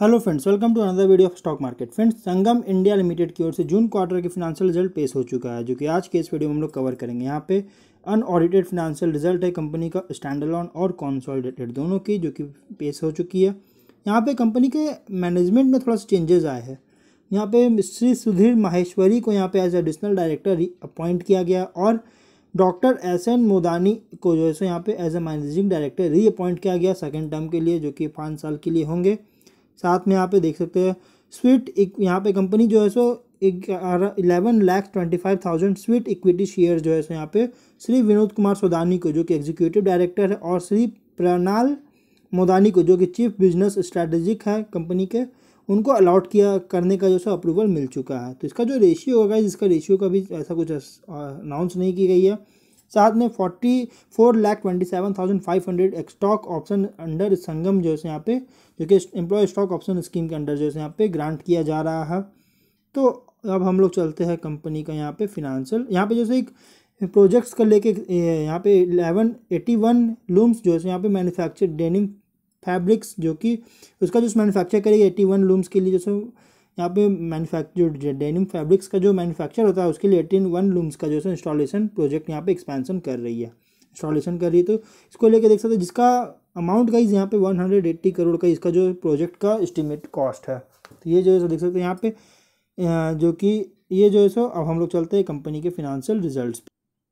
hello friends welcome to another video of stock market friends Sangam India limited की ओर से June quarter के financial result पेश हो चुका है जो कि आज के इस वीडियो में हम लोग कवर करेंगे यहाँ पे अनऑडिटेड फिनेंशियल रिजल्ट है कंपनी का स्टैंडलॉन और कॉन्सॉलिडेटेड दोनों की जो कि पेश हो चुकी है यहाँ पे कंपनी के मैनेजमेंट में थोड़ा सा चेंजेस आए हैं यहाँ पे श्री सुधीर माहेश्वरी को यहाँ पे एज एडिशनल डायरेक्टर अपॉइंट किया गया और डॉक्टर एस एन मोदानी को जो है सो यहाँ पे as a managing director reappoint किया गया सेकेंड टर्म के लिए जो कि पाँच साल के लिए होंगे साथ में यहाँ पे देख सकते हैं स्वीट एक यहाँ पे कंपनी जो है सो ग्यारह eleven lakh twenty five thousand sweet equity share जो है सो यहाँ पे श्री विनोद कुमार सोदानी को जो कि एग्जीक्यूटिव डायरेक्टर है और श्री प्रणाल मोदानी को जो कि चीफ बिजनेस स्ट्रेटेजिक है कंपनी के उनको अलॉट किया करने का जो सो अप्रूवल मिल चुका है तो इसका जो रेशियो होगा इसका रेशियो का भी ऐसा कुछ अनाउंस नहीं की गई है साथ में forty four lakh twenty seven thousand five hundred stock option under Sangam जो है यहाँ पे जो कि एम्प्लॉय स्टॉक ऑप्शन स्कीम के अंडर जो है यहाँ पे ग्रांट किया जा रहा है तो अब हम लोग चलते हैं कंपनी का यहाँ पे फिनेंशियल यहाँ पे जैसे एक प्रोजेक्ट्स का लेके यहाँ पे एलेवन एटी वन लूम्स जो है यहाँ पे मैन्युफैक्चर डेनिंग फैब्रिक्स जो कि उसका जो मैन्युफैक्चर करेगी एटी वन लूम्स के लिए जैसे यहाँ पे मैनुफैक्चर जो डेनिम फैब्रिक्स का जो मैनुफैक्चर होता है उसके लिए एटीन वन लूम्स का जो है इंस्टॉलेशन प्रोजेक्ट यहाँ पे एक्सपेंशन कर रही है इंस्टॉलेशन कर रही है तो इसको लेके देख सकते हैं जिसका अमाउंट का यहाँ पे वन हंड्रेड एट्टी करोड़ का इसका जो प्रोजेक्ट का एस्टिमेट कॉस्ट है तो ये जो है देख सकते हैं यहाँ पे जो कि ये जो है सो अब हम लोग चलते हैं कंपनी के फिनांशियल रिजल्ट्स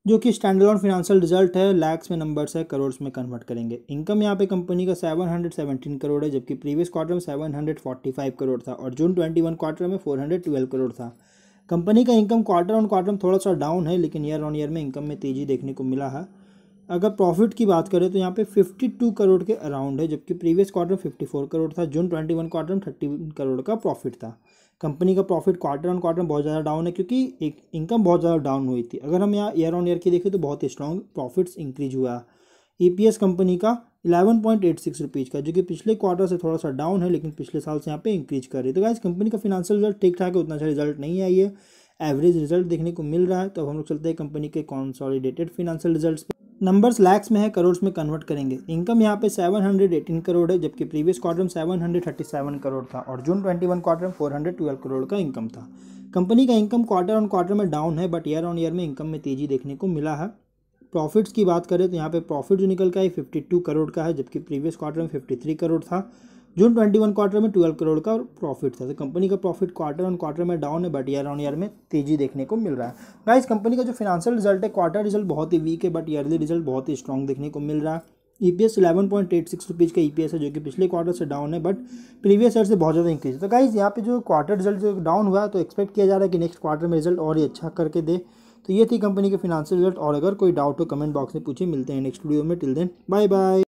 जो कि स्टैंडर्ड ऑन फिनेंशियल रिजल्ट है लैक्स में नंबर्स है करोड़ में कन्वर्ट करेंगे इनकम यहाँ पे कंपनी का 717 करोड़ है जबकि प्रीवियस क्वार्टर में 745 करोड़ था और जून 21 क्वार्टर में 412 करोड़ था कंपनी का इनकम क्वार्टर ऑन क्वार्टर में थोड़ा सा डाउन है लेकिन ईयर ऑन ईयर में इनकम में तेज़ी देखने को मिला है अगर प्रॉफिट की बात करें तो यहाँ पे 52 करोड़ के अराउंड है जबकि प्रीवियस क्वार्टर फिफ्टी 54 करोड़ था जून 21 क्वार्टर में 30 करोड़ का प्रॉफिट था कंपनी का प्रॉफिट क्वार्टर ऑन क्वार्टर बहुत ज़्यादा डाउन है क्योंकि एक इनकम बहुत ज़्यादा डाउन हुई थी अगर हम यहाँ ईयर ऑन ईयर की देखें तो बहुत स्ट्रॉन्ग प्रॉफिट्स इंक्रीज हुआ ई e कंपनी का eleven point eight six rupees का जो कि पिछले क्वार्टर से थोड़ा सा डाउन है लेकिन पिछले साल से यहाँ पे इंक्रीज कर रही है तो गाइज कंपनी का फिनेंशियल रिजल्ट ठीक ठाक है उतना अच्छा रिजल्ट नहीं आई है एवरेज रिजल्ट देखने को मिल रहा है तो अब हम लोग चलते हैं कंपनी के consolidated financial result numbers lakhs में है करोड़ में कन्वर्ट करेंगे इनकम यहाँ पे 718 करोड़ है जबकि प्रीवियस क्वार्टर में 737 करोड़ था और जून 21 क्वार्टर में 412 करोड़ का इनकम था कंपनी का इनकम क्वार्टर ऑन क्वार्टर में डाउन है बट ईयर ऑन ईयर में इनकम में तेज़ी देखने को मिला है प्रॉफिट्स की बात करें तो यहाँ पे प्रॉफिट जो निकल का है टू करोड़ का है जबकि प्रीवियस क्वार्टर में थ्री करोड़ था जून ट्वेंटी वन क्वार्टर में ट्वेल्व करोड़ का प्रॉफिट था तो कंपनी का प्रॉफिट क्वार्टर ऑन क्वार्टर में डाउन है बट ईयर ऑन ईयर में तेजी देखने को मिल रहा है गाइस कंपनी का जो फिनेंशियल रिजल्ट है क्वार्टर रिजल्ट बहुत ही वीक है बट ईयरली रिजल्ट बहुत ही स्ट्रॉन्ग देखने को मिल रहा है E P S eleven point eight six rupees का ई पी एस है जो कि पिछले क्वार्टर से डाउन है बट प्रीवियस ईयर से बहुत ज़्यादा इंक्रीज है तो गाइज़ यहाँ पे जो क्वार्टर रिजल्ट जो डाउन हुआ तो एक्सपेक्ट किया जा रहा है कि नेक्स्ट क्वार्टर में रिजल्ट और ही अच्छा करके दे तो ये थी कंपनी के फिनेंशियल रिजल्ट और अगर कोई डाउट हो कमेंट बॉक्स में पूछे मिलते हैं नेक्स्ट वीडियो में टिल देन बाय बाय